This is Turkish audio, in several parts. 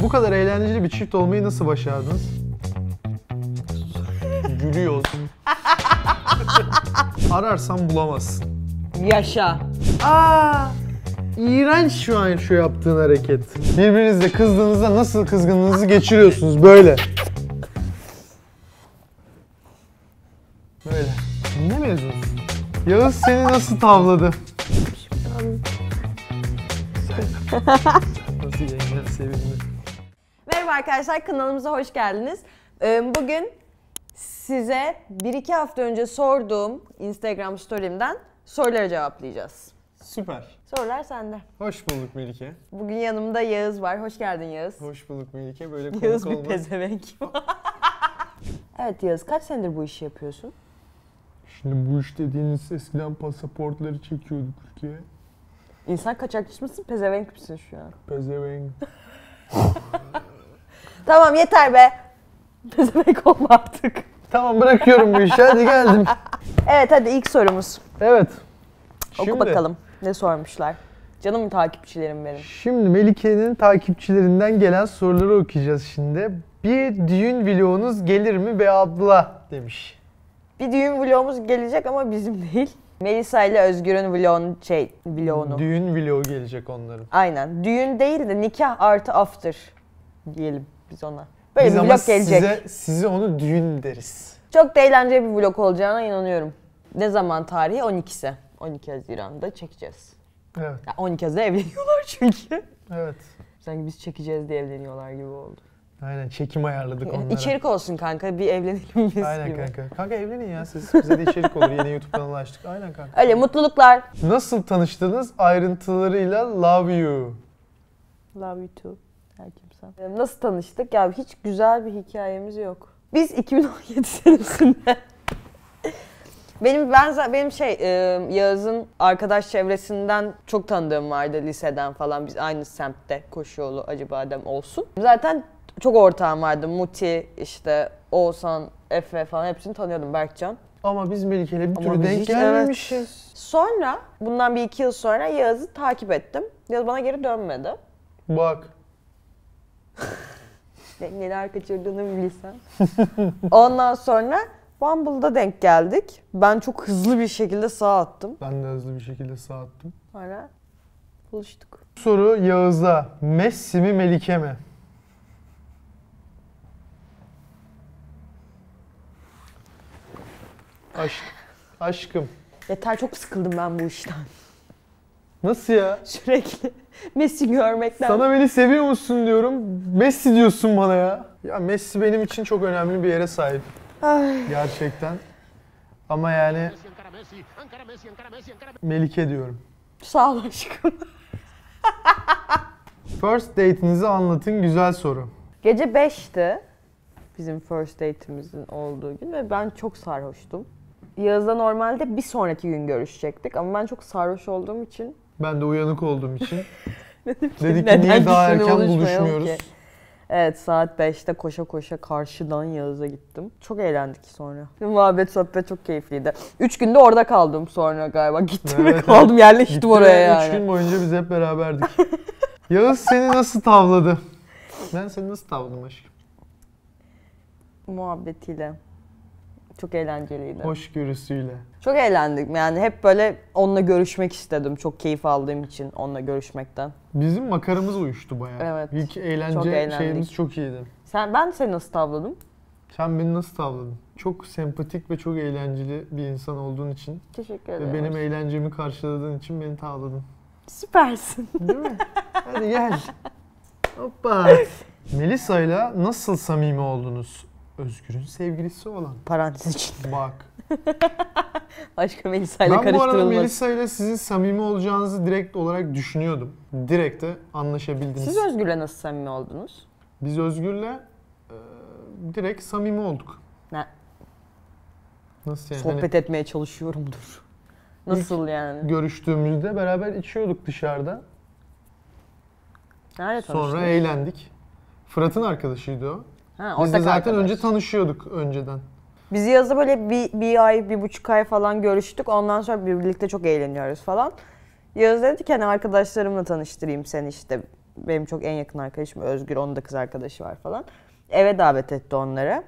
Bu kadar eğlenceli bir çift olmayı nasıl başardınız? Gülüyoruz. Ararsan bulamazsın. Yaşa. Aa! İğrenç şu an şu yaptığın hareket. Birbirinizle kızdığınızda nasıl kızgınlığınızı geçiriyorsunuz böyle. Böyle. Ne mezunsun? Yağız seni nasıl tavladı? nasıl yengen sevindi? Merhaba arkadaşlar kanalımıza hoş geldiniz. Ee, bugün size 1-2 hafta önce sorduğum Instagram story'imden sorulara cevaplayacağız. Süper. Sorular sende. Hoş bulduk Melike. Bugün yanımda Yağız var. Hoş geldin Yağız. Hoş bulduk Melike. Böyle konuk Yağız bir pezevenk. evet Yağız kaç senedir bu işi yapıyorsun? Şimdi bu iş dediğiniz eskiden pasaportları çekiyorduk Türkiye'ye. İnsan kaçakçı mısın, pezevenk misin şu an? Pezevenk. Tamam yeter be. Ne demek olma artık. Tamam bırakıyorum bu işi hadi geldim. Evet hadi ilk sorumuz. Evet. Oku Şimdi- bakalım ne sormuşlar. Canım takipçilerim benim. Şimdi Melike'nin takipçilerinden gelen soruları okuyacağız şimdi. Bir düğün vlogunuz gelir mi be abla demiş. Bir düğün vlogumuz gelecek ama bizim değil. Melisa ile Özgür'ün vlogun şey vlogunu. Düğün vlogu gelecek onların. Aynen. Düğün değil de nikah artı after diyelim biz ona. Böyle biz bir vlog gelecek. Size, size onu düğün deriz. Çok da eğlenceli bir vlog olacağına inanıyorum. Ne zaman tarihi? 12'si. 12 Haziran'da çekeceğiz. Evet. Ya 12 Haziran'da evleniyorlar çünkü. Evet. Sanki biz çekeceğiz diye evleniyorlar gibi oldu. Aynen çekim ayarladık onlara. İçerik olsun kanka bir evlenelim biz Aynen gibi. kanka. Kanka evlenin ya siz. Bize de içerik olur. Yeni YouTube kanalı açtık. Aynen kanka. Öyle mutluluklar. Nasıl tanıştınız? Ayrıntılarıyla love you. Love you too. Herkese istersen. Nasıl tanıştık? Ya hiç güzel bir hikayemiz yok. Biz 2017 senesinde Benim ben benim şey e, Yağız'ın arkadaş çevresinden çok tanıdığım vardı liseden falan. Biz aynı semtte Koşuyolu dem olsun. Zaten çok ortağım vardı. Muti, işte Oğuzhan, Efe falan hepsini tanıyordum Berkcan. Ama biz Melike'yle bir Ama türlü denk hiç- gelmemişiz. Sonra bundan bir iki yıl sonra Yağız'ı takip ettim. Yağız bana geri dönmedi. Bak neler kaçırdığını bilsem. Ondan sonra Bumble'da denk geldik. Ben çok hızlı bir şekilde sağ attım. Ben de hızlı bir şekilde sağ attım. Sonra buluştuk. Soru Yağız'da. Messi mi Melike mi? Aşk, aşkım. Yeter çok sıkıldım ben bu işten. Nasıl ya? Sürekli Messi görmekten. Sana beni seviyor musun diyorum. Messi diyorsun bana ya. Ya Messi benim için çok önemli bir yere sahip. Ay. Gerçekten. Ama yani Melike diyorum. Sağ ol aşkım. First date'inizi anlatın güzel soru. Gece 5'ti bizim first date'imizin olduğu gün ve ben çok sarhoştum. Yağız'la normalde bir sonraki gün görüşecektik ama ben çok sarhoş olduğum için ben de uyanık olduğum için. Dedim ki, Dedik ki niye daha erken buluşmuyoruz. Ki? Evet saat 5'te koşa koşa karşıdan Yağız'a gittim. Çok eğlendik sonra. Muhabbet sohbet çok keyifliydi. 3 günde orada kaldım sonra galiba. Gittim evet, ve kaldım yerleştim Gittim oraya yani. 3 gün boyunca biz hep beraberdik. Yağız seni nasıl tavladı? Ben seni nasıl tavladım aşkım? Muhabbetiyle. Çok eğlenceliydi. Hoşgörüsüyle. Çok eğlendik. Yani hep böyle onunla görüşmek istedim. Çok keyif aldığım için onunla görüşmekten. Bizim makaramız uyuştu bayağı. Evet. İlk eğlence çok şeyimiz çok iyiydi. Sen ben seni nasıl tavladım? Sen beni nasıl tavladın? Çok sempatik ve çok eğlenceli bir insan olduğun için. Teşekkür ederim. Ve benim eğlencemi karşıladığın için beni tavladın. Süpersin. Değil mi? Hadi gel. Hoppa. Melisa ile nasıl samimi oldunuz? Özgür'ün sevgilisi olan. Parantez içinde. Bak. Başka Melisa ile Ben bu arada Melisa ile sizin samimi olacağınızı direkt olarak düşünüyordum. Direkt de anlaşabildiniz. Siz Özgür'le nasıl samimi oldunuz? Biz Özgür'le e, direkt samimi olduk. Ne? Nasıl yani? Hani Sohbet etmeye çalışıyorumdur. Nasıl yani? görüştüğümüzde beraber içiyorduk dışarıda. Nerede Sonra eğlendik. Fırat'ın arkadaşıydı o. Ha, Biz de zaten arkadaş. önce tanışıyorduk önceden. Biz yazda böyle bir, bir ay, bir buçuk ay falan görüştük. Ondan sonra birlikte çok eğleniyoruz falan. Yağız dedi ki hani arkadaşlarımla tanıştırayım seni işte. Benim çok en yakın arkadaşım Özgür, onun da kız arkadaşı var falan. Eve davet etti onları.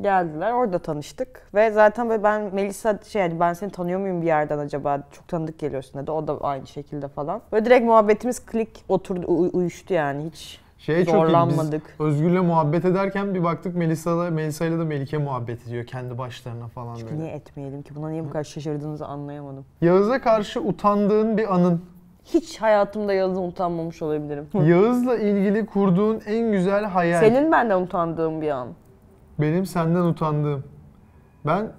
Geldiler, orada tanıştık. Ve zaten böyle ben Melisa şey yani ben seni tanıyor muyum bir yerden acaba? Çok tanıdık geliyorsun dedi. O da aynı şekilde falan. Böyle direkt muhabbetimiz klik oturdu, uyuştu yani hiç Şeye çok Zorlanmadık. Özgür'le muhabbet ederken bir baktık Melisa'la Melisa ile de Melike muhabbet ediyor kendi başlarına falan Çünkü böyle. niye etmeyelim ki? Buna niye bu kadar şaşırdığınızı anlayamadım. Yağız'a karşı utandığın bir anın. Hiç hayatımda Yağız'dan utanmamış olabilirim. Yağız'la ilgili kurduğun en güzel hayal. Senin benden utandığım bir an. Benim senden utandığım. Ben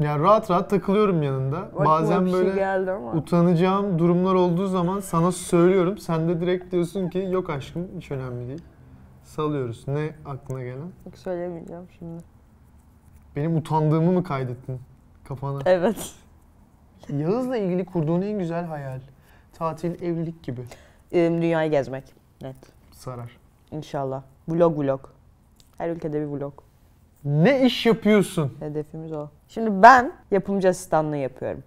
yani rahat rahat takılıyorum yanında. Bak, Bazen şey böyle geldi ama. utanacağım durumlar olduğu zaman sana söylüyorum. Sen de direkt diyorsun ki yok aşkım hiç önemli değil. Salıyoruz. Ne aklına gelen? Yok söylemeyeceğim şimdi. Benim utandığımı mı kaydettin kafana? Evet. Yağız'la ilgili kurduğun en güzel hayal. Tatil, evlilik gibi. Dünyayı gezmek. Net. Sarar. İnşallah. Vlog vlog. Her ülkede bir vlog. Ne iş yapıyorsun? Hedefimiz o. Şimdi ben yapımcı asistanlığı yapıyorum.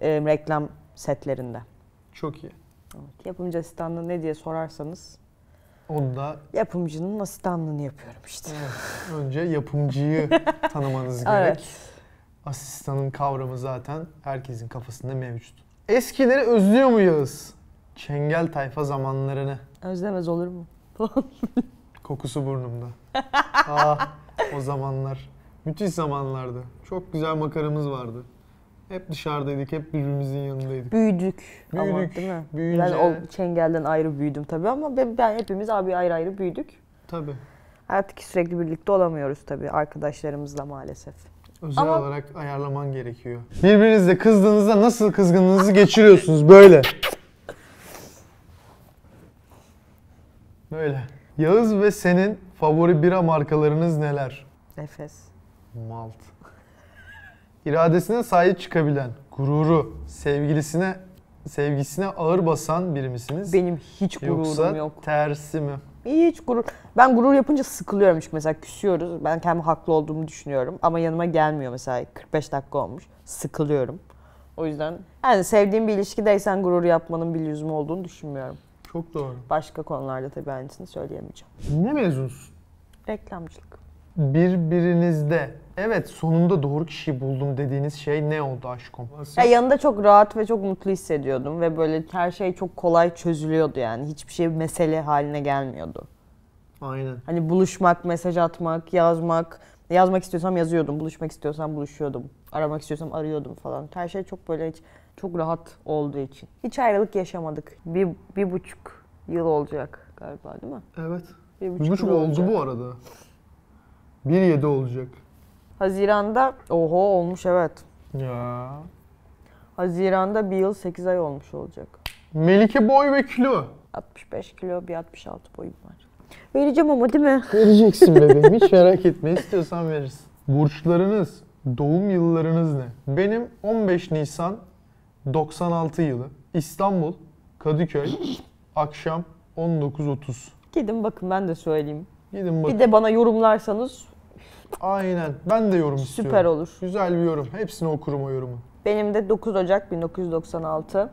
E, reklam setlerinde. Çok iyi. Evet, yapımcı asistanlığı ne diye sorarsanız Onda yapımcının asistanlığını yapıyorum işte. Evet, önce yapımcıyı tanımanız gerek. Evet. Asistanın kavramı zaten herkesin kafasında mevcut. Eskileri özlüyor mu Çengel tayfa zamanlarını. Özlemez olur mu? Kokusu burnumda. Ah o zamanlar. Müthiş zamanlardı. Çok güzel makaramız vardı. Hep dışarıdaydık, hep birbirimizin yanındaydık. Büyüdük, büyüdük ama değil mi? Büyüyünce... Ben o çengelden ayrı büyüdüm tabii ama ben, ben hepimiz abi ayrı ayrı büyüdük. Tabii. Artık sürekli birlikte olamıyoruz tabii arkadaşlarımızla maalesef. Özel ama... olarak ayarlaman gerekiyor. Birbirinizle kızdığınızda nasıl kızgınlığınızı geçiriyorsunuz böyle. Böyle. Yağız ve senin favori bira markalarınız neler? Nefes. Malt. İradesine sahip çıkabilen, gururu, sevgilisine sevgisine ağır basan biri misiniz? Benim hiç gururum Yoksa yok. Yoksa tersi mi? Hiç gurur. Ben gurur yapınca sıkılıyorum çünkü mesela küsüyoruz. Ben kendi haklı olduğumu düşünüyorum ama yanıma gelmiyor mesela 45 dakika olmuş. Sıkılıyorum. O yüzden yani sevdiğim bir ilişkideysen gurur yapmanın bir lüzumu olduğunu düşünmüyorum. Çok doğru. Başka konularda tabii aynısını söyleyemeyeceğim. Ne mezunsun? Reklamcılık. Birbirinizde evet sonunda doğru kişiyi buldum dediğiniz şey ne oldu aşkım? Ya yanında çok rahat ve çok mutlu hissediyordum ve böyle her şey çok kolay çözülüyordu yani. Hiçbir şey mesele haline gelmiyordu. Aynen. Hani buluşmak, mesaj atmak, yazmak, yazmak istiyorsam yazıyordum, buluşmak istiyorsam buluşuyordum, aramak istiyorsam arıyordum falan. Her şey çok böyle hiç çok rahat olduğu için. Hiç ayrılık yaşamadık. Bir, bir buçuk yıl olacak galiba değil mi? Evet. Bir buçuk, bir buçuk oldu olacak. bu arada. Bir yedi olacak. Haziranda oho olmuş evet. Ya. Haziranda bir yıl 8 ay olmuş olacak. Melike boy ve kilo. 65 kilo bir 66 boyum var. Vereceğim ama değil mi? Vereceksin bebeğim hiç merak etme istiyorsan verirsin. Burçlarınız, doğum yıllarınız ne? Benim 15 Nisan 96 yılı İstanbul Kadıköy akşam 19.30. Gidin bakın ben de söyleyeyim. Gidin bakın. Bir de bana yorumlarsanız. Aynen. Ben de yorum istiyorum. Süper olur. Güzel bir yorum. Hepsini okurum o yorumu. Benim de 9 Ocak 1996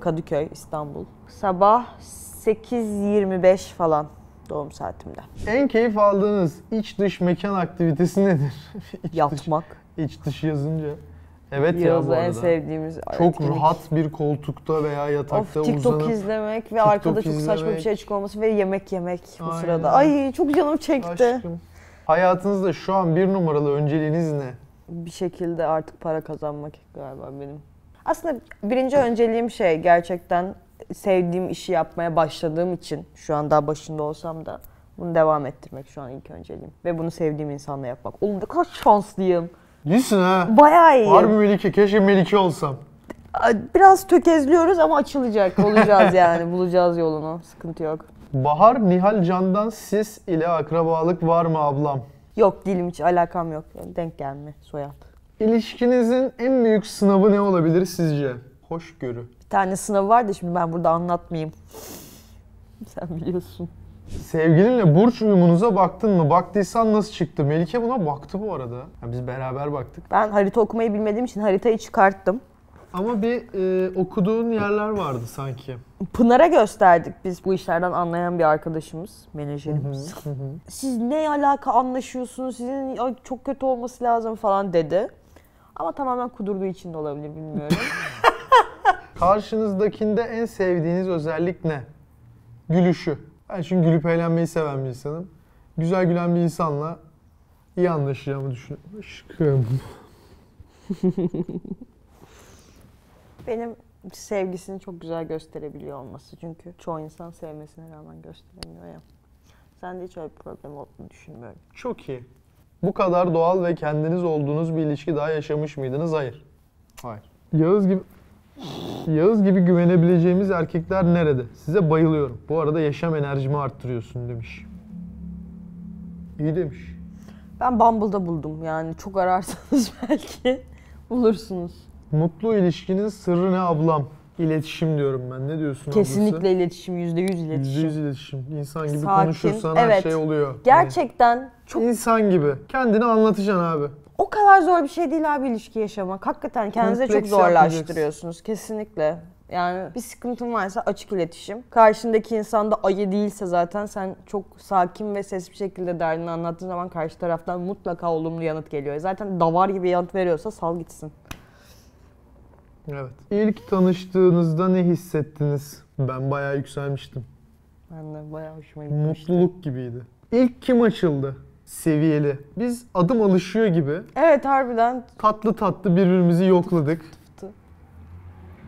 Kadıköy, İstanbul. Sabah 8.25 falan doğum saatimde. En keyif aldığınız iç dış mekan aktivitesi nedir? iç Yatmak. Dış, iç dış yazınca. Evet Yağız'la ya bu en arada. sevdiğimiz Çok etkinlik. rahat bir koltukta veya yatakta of, TikTok uzanıp... izlemek ve TikTok arkada izlemek. çok saçma bir şey açık olması ve yemek yemek bu Aynen. sırada. Ay çok canım çekti. Aşkım. Hayatınızda şu an bir numaralı önceliğiniz ne? Bir şekilde artık para kazanmak galiba benim. Aslında birinci önceliğim şey gerçekten sevdiğim işi yapmaya başladığım için şu an daha başında olsam da bunu devam ettirmek şu an ilk önceliğim. Ve bunu sevdiğim insanla yapmak. Oğlum ne kadar şanslıyım. İyisin ha. Bayağı iyi. Harbi Melike. Keşke Melike olsam. Biraz tökezliyoruz ama açılacak. Olacağız yani. Bulacağız yolunu. Sıkıntı yok. Bahar Nihal Can'dan siz ile akrabalık var mı ablam? Yok dilim hiç alakam yok. Denk gelme soyad. İlişkinizin en büyük sınavı ne olabilir sizce? Hoşgörü. Bir tane sınavı var da şimdi ben burada anlatmayayım. Sen biliyorsun. Sevgilinle burç uyumunuza baktın mı? Baktıysan nasıl çıktı? Melike buna baktı bu arada. Yani biz beraber baktık. Ben harita okumayı bilmediğim için haritayı çıkarttım. Ama bir e, okuduğun yerler vardı sanki. Pınar'a gösterdik biz bu işlerden anlayan bir arkadaşımız, menajerimiz. Siz ne alaka anlaşıyorsunuz, sizin ay, çok kötü olması lazım falan dedi. Ama tamamen kudurduğu için de olabilir bilmiyorum. Karşınızdakinde en sevdiğiniz özellik ne? Gülüşü. Ben çünkü gülüp eğlenmeyi seven bir insanım. Güzel gülen bir insanla iyi anlaşacağımı düşünüyorum. Aşkım. Benim sevgisini çok güzel gösterebiliyor olması. Çünkü çoğu insan sevmesine rağmen gösteremiyor ya. Sen de hiç öyle bir problem olduğunu düşünmüyorum. Çok iyi. Bu kadar doğal ve kendiniz olduğunuz bir ilişki daha yaşamış mıydınız? Hayır. Hayır. Yağız gibi Yağız gibi güvenebileceğimiz erkekler nerede? Size bayılıyorum. Bu arada yaşam enerjimi arttırıyorsun demiş. İyi demiş. Ben Bumble'da buldum yani çok ararsanız belki bulursunuz. Mutlu ilişkinin sırrı ne ablam? İletişim diyorum ben. Ne diyorsun Kesinlikle ablası? iletişim, yüzde yüz iletişim. %100 iletişim. İnsan gibi Sakin. konuşursan her şey oluyor. Hani Gerçekten çok İnsan gibi. Kendini anlatacaksın abi. O kadar zor bir şey değil abi ilişki yaşamak. Hakikaten kendinize çok zorlaştırıyorsunuz. Kesinlikle. Yani bir sıkıntın varsa açık iletişim. Karşındaki insan da ayı değilse zaten sen çok sakin ve sesli bir şekilde derdini anlattığın zaman karşı taraftan mutlaka olumlu yanıt geliyor. Zaten davar gibi yanıt veriyorsa sal gitsin. Evet. İlk tanıştığınızda ne hissettiniz? Ben bayağı yükselmiştim. Ben de bayağı hoşuma gitmişti. Mutluluk gibiydi. İlk kim açıldı? seviyeli. Biz adım alışıyor gibi. Evet harbiden. Tatlı tatlı birbirimizi yokladık.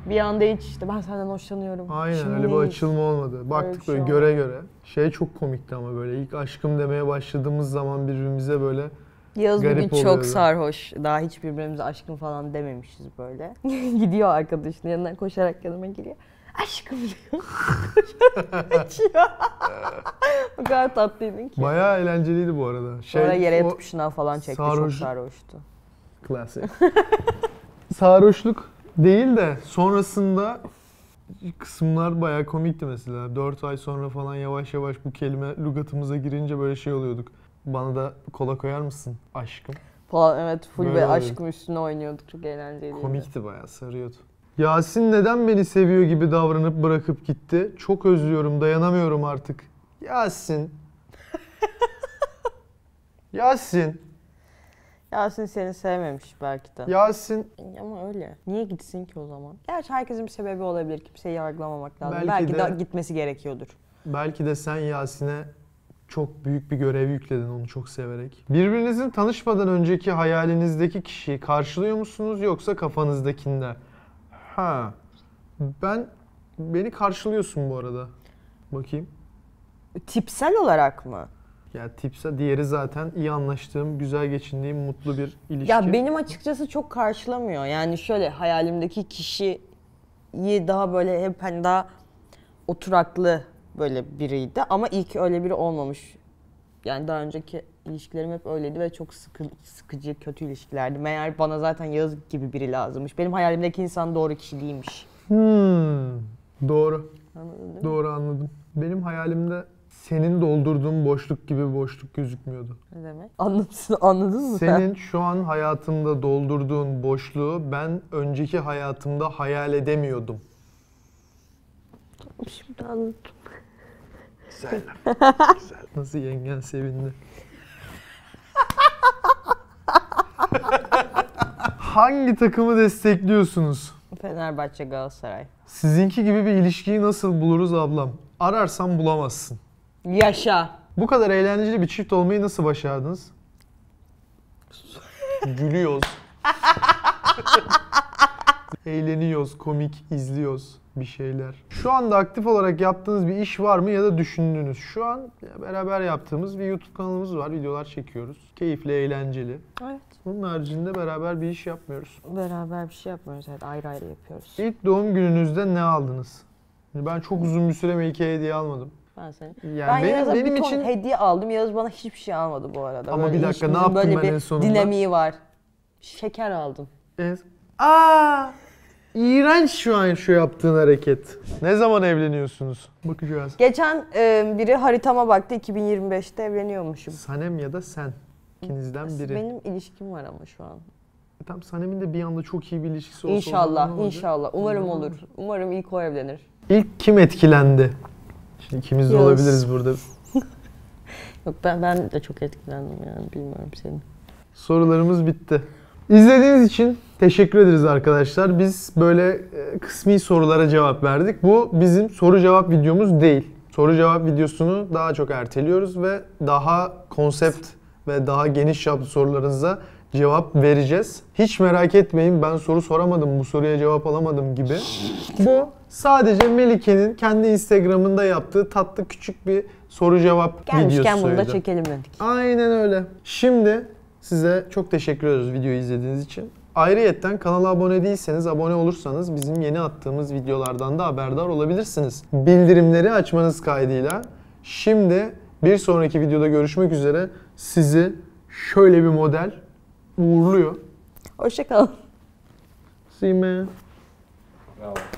Bir anda hiç işte ben senden hoşlanıyorum. Aynen Şimdi öyle bir neyiz? açılma olmadı. Baktık Öyle şey böyle göre göre. Şey çok komikti ama böyle ilk aşkım demeye başladığımız zaman birbirimize böyle Yağız bugün oluyor çok sarhoş. Daha hiç birbirimize aşkım falan dememişiz böyle. Gidiyor arkadaşının yanından koşarak yanıma geliyor aşkım diyor. Açıyor. o kadar tatlıydın ki. Bayağı eğlenceliydi bu arada. Şey, Sonra yere o... falan çekti. Sarhoş... Çok sarhoştu. Klasik. Sarhoşluk değil de sonrasında kısımlar bayağı komikti mesela. 4 ay sonra falan yavaş yavaş bu kelime lugatımıza girince böyle şey oluyorduk. Bana da kola koyar mısın aşkım? Falan evet full böyle, böyle aşkım üstüne oynuyorduk çok eğlenceliydi. Komikti bayağı sarıyordu. Yasin neden beni seviyor gibi davranıp bırakıp gitti? Çok özlüyorum, dayanamıyorum artık. Yasin. Yasin. Yasin seni sevmemiş belki de. Yasin. Ama öyle. Niye gitsin ki o zaman? Gerçi herkesin bir sebebi olabilir. Kimseyi yargılamamak lazım. Belki, belki de, de gitmesi gerekiyordur. Belki de sen Yasin'e çok büyük bir görev yükledin onu çok severek. Birbirinizin tanışmadan önceki hayalinizdeki kişiyi karşılıyor musunuz yoksa kafanızdakinde? Ha. Ben beni karşılıyorsun bu arada. Bakayım. Tipsel olarak mı? Ya tipsel diğeri zaten iyi anlaştığım, güzel geçindiğim, mutlu bir ilişki. Ya benim açıkçası çok karşılamıyor. Yani şöyle hayalimdeki kişiyi daha böyle hep hani daha oturaklı böyle biriydi. Ama iyi ki öyle biri olmamış. Yani daha önceki ilişkilerim hep öyleydi ve çok sıkı, sıkıcı, kötü ilişkilerdi. Meğer bana zaten yazık gibi biri lazımmış. Benim hayalimdeki insan doğru kişi değilmiş. Hmm, doğru. Anladın değil Doğru anladım. Benim hayalimde senin doldurduğun boşluk gibi boşluk gözükmüyordu. Ne demek? Anladın, anladın mı sen? Senin şu an hayatımda doldurduğun boşluğu ben önceki hayatımda hayal edemiyordum. Tamam şimdi anladım. Güzel. Güzel. Nasıl yengen sevindi. Hangi takımı destekliyorsunuz? Fenerbahçe Galatasaray. Sizinki gibi bir ilişkiyi nasıl buluruz ablam? Ararsan bulamazsın. Yaşa. Bu kadar eğlenceli bir çift olmayı nasıl başardınız? Gülüyoruz. Eğleniyoruz, komik, izliyoruz bir şeyler. Şu anda aktif olarak yaptığınız bir iş var mı ya da düşündünüz? Şu an beraber yaptığımız bir YouTube kanalımız var. Videolar çekiyoruz. Keyifli, eğlenceli. Evet. Bunun haricinde beraber bir iş yapmıyoruz. Beraber bir şey yapmıyoruz. Evet, ayrı ayrı yapıyoruz. İlk doğum gününüzde ne aldınız? Ben çok uzun bir süre Melike'ye hediye almadım. Ben seni. Yani ben benim, benim için... hediye aldım. Yağız bana hiçbir şey almadı bu arada. Ama böyle bir dakika ne yaptım böyle ben bir en sonunda? dinamiği var. Şeker aldım. Evet. Aa! İğrenç şu an şu yaptığın hareket. Ne zaman evleniyorsunuz? Bakacağız. Geçen e, biri haritama baktı 2025'te evleniyormuşum. Sanem ya da sen ikinizden biri. Benim ilişkim var ama şu an. E, tam Sanem'in de bir anda çok iyi bir ilişkisi olsa İnşallah, inşallah. Umarım olur. Umarım ilk o evlenir. İlk kim etkilendi? Şimdi ikimiz de olabiliriz burada. Yok ben, ben de çok etkilendim yani bilmiyorum seni. Sorularımız bitti. İzlediğiniz için teşekkür ederiz arkadaşlar. Biz böyle e, kısmi sorulara cevap verdik. Bu bizim soru cevap videomuz değil. Soru cevap videosunu daha çok erteliyoruz ve daha konsept ve daha geniş yap sorularınıza cevap vereceğiz. Hiç merak etmeyin ben soru soramadım, bu soruya cevap alamadım gibi. Bu sadece Melike'nin kendi Instagram'ında yaptığı tatlı küçük bir soru cevap Gelmişken videosuydu. bunu da çekelim dedik. Aynen öyle. Şimdi size çok teşekkür ediyoruz videoyu izlediğiniz için. Ayrıyeten kanala abone değilseniz, abone olursanız bizim yeni attığımız videolardan da haberdar olabilirsiniz. Bildirimleri açmanız kaydıyla. Şimdi bir sonraki videoda görüşmek üzere sizi şöyle bir model uğurluyor. Hoşçakalın. See you man. Bravo.